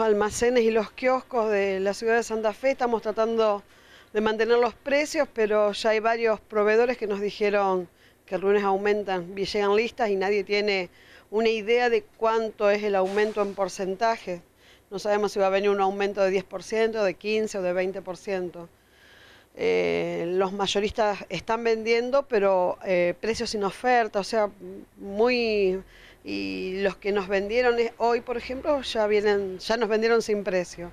almacenes y los kioscos de la ciudad de Santa Fe. Estamos tratando de mantener los precios, pero ya hay varios proveedores que nos dijeron que el lunes aumentan, y llegan listas y nadie tiene una idea de cuánto es el aumento en porcentaje. No sabemos si va a venir un aumento de 10%, de 15 o de 20%. Eh, los mayoristas están vendiendo, pero eh, precios sin oferta, o sea, muy y los que nos vendieron hoy, por ejemplo, ya vienen, ya nos vendieron sin precio.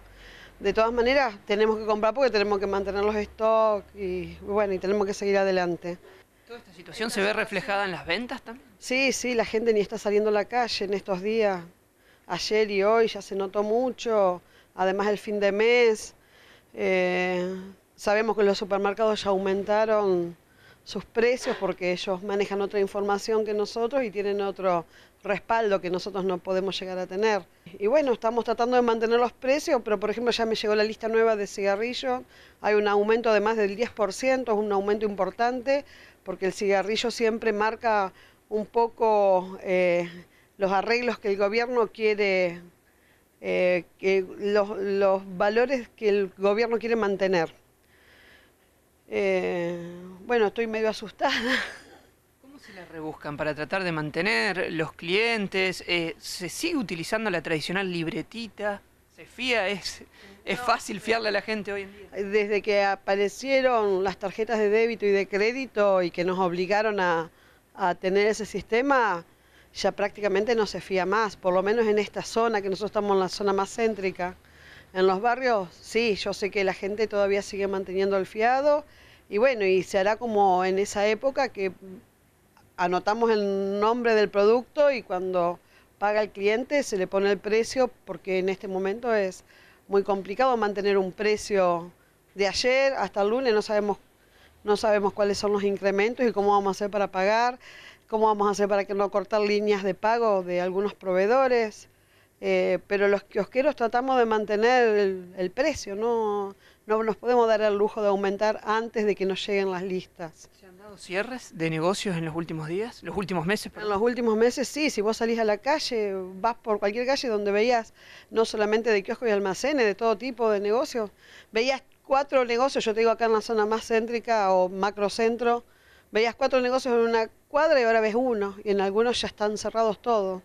De todas maneras, tenemos que comprar porque tenemos que mantener los stocks y bueno, y tenemos que seguir adelante. ¿Toda esta situación se ve reflejada en las ventas también? Sí, sí, la gente ni está saliendo a la calle en estos días. Ayer y hoy ya se notó mucho, además el fin de mes. Eh, sabemos que los supermercados ya aumentaron sus precios porque ellos manejan otra información que nosotros y tienen otro respaldo que nosotros no podemos llegar a tener. Y bueno, estamos tratando de mantener los precios, pero por ejemplo ya me llegó la lista nueva de cigarrillos, hay un aumento de más del 10%, es un aumento importante porque el cigarrillo siempre marca un poco eh, los arreglos que el gobierno quiere, eh, que los valores que el gobierno quiere mantener. Eh, bueno, estoy medio asustada. ¿Cómo se la rebuscan para tratar de mantener los clientes? Eh, ¿Se sigue utilizando la tradicional libretita? ¿Se fía? ¿Es, fácil fiarle a la gente hoy en día? Desde que aparecieron las tarjetas de débito y de crédito y que nos obligaron a, a tener ese sistema, ya prácticamente no se fía más, por lo menos en esta zona, que nosotros estamos en la zona más céntrica. En los barrios, sí, yo sé que la gente todavía sigue manteniendo el fiado y bueno, y se hará como en esa época que anotamos el nombre del producto y cuando paga el cliente se le pone el precio porque en este momento es muy complicado mantener un precio de ayer hasta el lunes, no sabemos no sabemos cuáles son los incrementos y cómo vamos a hacer para pagar, cómo vamos a hacer para que no cortar líneas de pago de algunos proveedores. Eh, pero los kiosqueros tratamos de mantener el, precio, no, nos podemos dar el lujo de aumentar antes de que nos lleguen las listas. ¿Se han dado cierres de negocios en los últimos días? ¿Los últimos meses? En los últimos meses sí, si vos salís a la calle, vas por cualquier calle donde veías no solamente de kioscos y almacenes, de todo tipo de negocios, veías cuatro negocios, yo te digo acá en la zona más céntrica o macrocentro, veías cuatro negocios en una cuadra y ahora ves uno, y en algunos ya están cerrados todos.